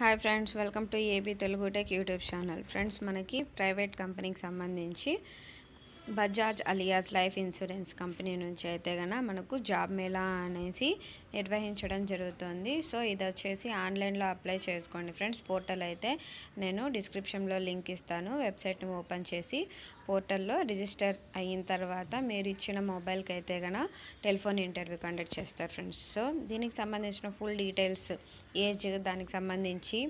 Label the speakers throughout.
Speaker 1: hi friends welcome to A B Telugu tech YouTube channel friends మనకి private కంపెనీకి సంబంధించి Bajaj Allianz life insurance company నుంచి అయితే గన మనకు జాబ్ మేళా అనేసి నిర్వహించడం జరుగుతుంది సో ఇది వచ్చేసి ఆన్లైన్లో అప్లై చేసుకోండి ఫ్రెండ్స్ పోర్టల్ అయితే నేను డిస్క్రిప్షన్లో లింక్ ఇస్తాను వెబ్సైట్ని ఓపెన్ చేసి పోర్టల్లో రిజిస్టర్ అయిన తర్వాత మీరు ఇచ్చిన మొబైల్కి అయితే గన టెలిఫోన్ ఇంటర్వ్యూ కండక్ట్ చేస్తారు ఫ్రెండ్స్ సో దీనికి సంబంధించిన ఫుల్ డీటెయిల్స్ ఏజ్ దానికి సంబంధించి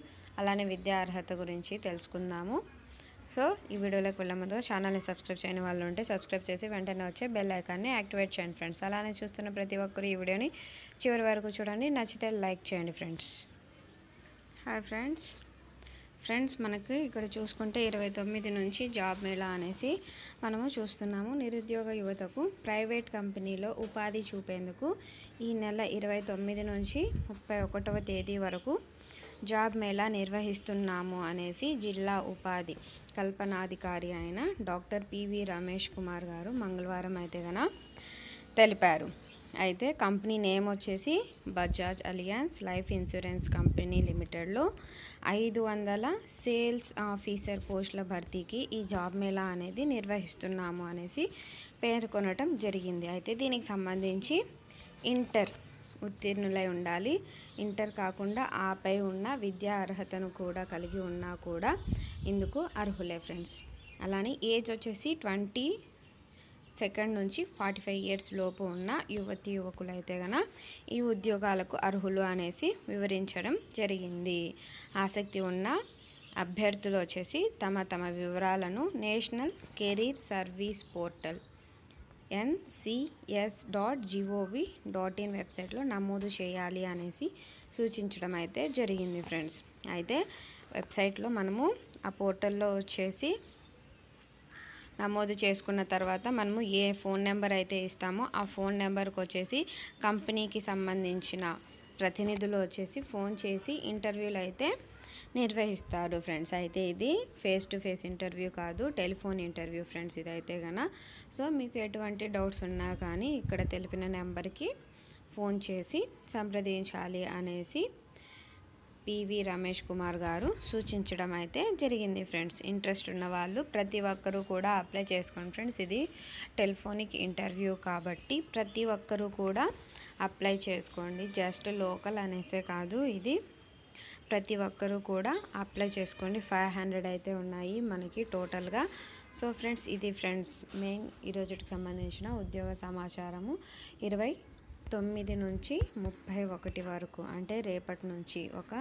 Speaker 1: అలానే విద్యా అర్హత గురించి తెలుసుకుందాము సో ఈ వీడియోలోకి వెళ్ళమదో ఛానల్ని సబ్స్క్రైబ్ చేయని వాళ్ళు ఉంటే సబ్స్క్రైబ్ చేసి వెంటనే వచ్చే బెల్ ఐకాన్ని యాక్టివేట్ చేయండి ఫ్రెండ్స్ అలానే చూస్తున్న ప్రతి ఒక్కరు ఈ వీడియోని చివరి వరకు చూడండి నచ్చితే లైక్ చేయండి ఫ్రెండ్స్ హాయ్ ఫ్రెండ్స్ ఫ్రెండ్స్ మనకి ఇక్కడ చూసుకుంటే ఇరవై తొమ్మిది నుంచి జాబ్ మేళా అనేసి మనము చూస్తున్నాము నిరుద్యోగ యువతకు ప్రైవేట్ కంపెనీలో ఉపాధి చూపేందుకు ఈ నెల ఇరవై తొమ్మిది నుంచి ముప్పై ఒకటవ తేదీ వరకు జాబ్ మేళా నిర్వహిస్తున్నాము అనేసి జిల్లా ఉపాధి కల్పనాధికారి అయిన డాక్టర్ పివి రమేష్ కుమార్ గారు మంగళవారం అయితే గన తెలిపారు అయితే కంపెనీ నేమ్ వచ్చేసి Bajaj Allianz life insurance company లిమిటెడ్లో ఐదు వందల సేల్స్ ఆఫీసర్ పోస్టుల భర్తీకి ఈ జాబ్ మేళా అనేది నిర్వహిస్తున్నాము అనేసి పేర్కొనటం జరిగింది అయితే దీనికి సంబంధించి ఇంటర్ ఉత్తీర్ణులై ఉండాలి ఇంటర్ కాకుండా ఆపై ఉన్న విద్యా అర్హతను కూడా కలిగి ఉన్నా కూడా ఇందుకు అర్హులే ఫ్రెండ్స్ అలానే ఏజ్ వచ్చేసి ట్వంటీ సెకండ్ నుంచి ఫార్టీ ఫైవ్ ఇయర్స్ లోపు ఉన్న యువతి యువకులు అయితే గన ఈ ఉద్యోగాలకు అర్హులు అనేసి వివరించడం జరిగింది ఆసక్తి ఉన్న అభ్యర్థులు వచ్చేసి తమ తమ వివరాలను national career service portal NCS dot G O V dot in వెబ్సైట్లో నమోదు చేయాలి అనేసి సూచించడం అయితే జరిగింది ఫ్రెండ్స్ అయితే వెబ్సైట్లో మనము ఆ పోర్టల్లో వచ్చేసి నమోదు చేసుకున్న తర్వాత మనము ఏ ఫోన్ నెంబర్ అయితే ఇస్తామో ఆ ఫోన్ నెంబర్కి వచ్చేసి కంపెనీకి సంబంధించిన ప్రతినిధులు వచ్చేసి ఫోన్ చేసి ఇంటర్వ్యూలు అయితే నిర్వహిస్తారు ఫ్రెండ్స్ అయితే ఇది ఫేస్ టు ఫేస్ ఇంటర్వ్యూ కాదు టెలిఫోన్ ఇంటర్వ్యూ ఫ్రెండ్స్ ఇదైతే గన సో మీకు ఎటువంటి డౌట్స్ ఉన్నా కానీ ఇక్కడ తెలిపిన నెంబర్కి ఫోన్ చేసి సంప్రదించాలి అనేసి పివి రమేష్ కుమార్ గారు సూచించడం అయితే జరిగింది ఫ్రెండ్స్ ఇంట్రెస్ట్ ఉన్న వాళ్ళు ప్రతి ఒక్కరూ కూడా అప్లై చేసుకోండి ఫ్రెండ్స్ ఇది టెలిఫోనిక్ ఇంటర్వ్యూ కాబట్టి ప్రతి ఒక్కరూ కూడా అప్లై చేసుకోండి జస్ట్ లోకల్ అనేసే కాదు ఇది ప్రతి ఒక్కరూ కూడా అప్లై చేసుకోండి ఫైవ్ హండ్రెడ్ అయితే ఉన్నాయి మనకి టోటల్గా సో ఫ్రెండ్స్ ఇది ఫ్రెండ్స్ మెయిన్ ఈరోజుకి సంబంధించిన ఉద్యోగ సమాచారము ఇరవై తొమ్మిది నుంచి ముప్పై ఒకటి వరకు అంటే రేపటి నుంచి ఒక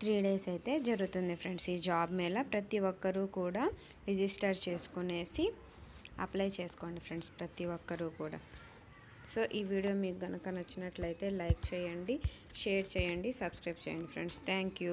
Speaker 1: త్రీ డేస్ అయితే జరుగుతుంది ఫ్రెండ్స్ ఈ జాబ్ మేళ ప్రతి ఒక్కరూ కూడా రిజిస్టర్ చేసుకునేసి అప్లై చేసుకోండి ఫ్రెండ్స్ ప్రతి ఒక్కరూ కూడా సో ఈ వీడియో మీకు కనుక నచ్చినట్లయితే లైక్ చేయండి షేర్ చేయండి సబ్స్క్రైబ్ చేయండి ఫ్రెండ్స్ థ్యాంక్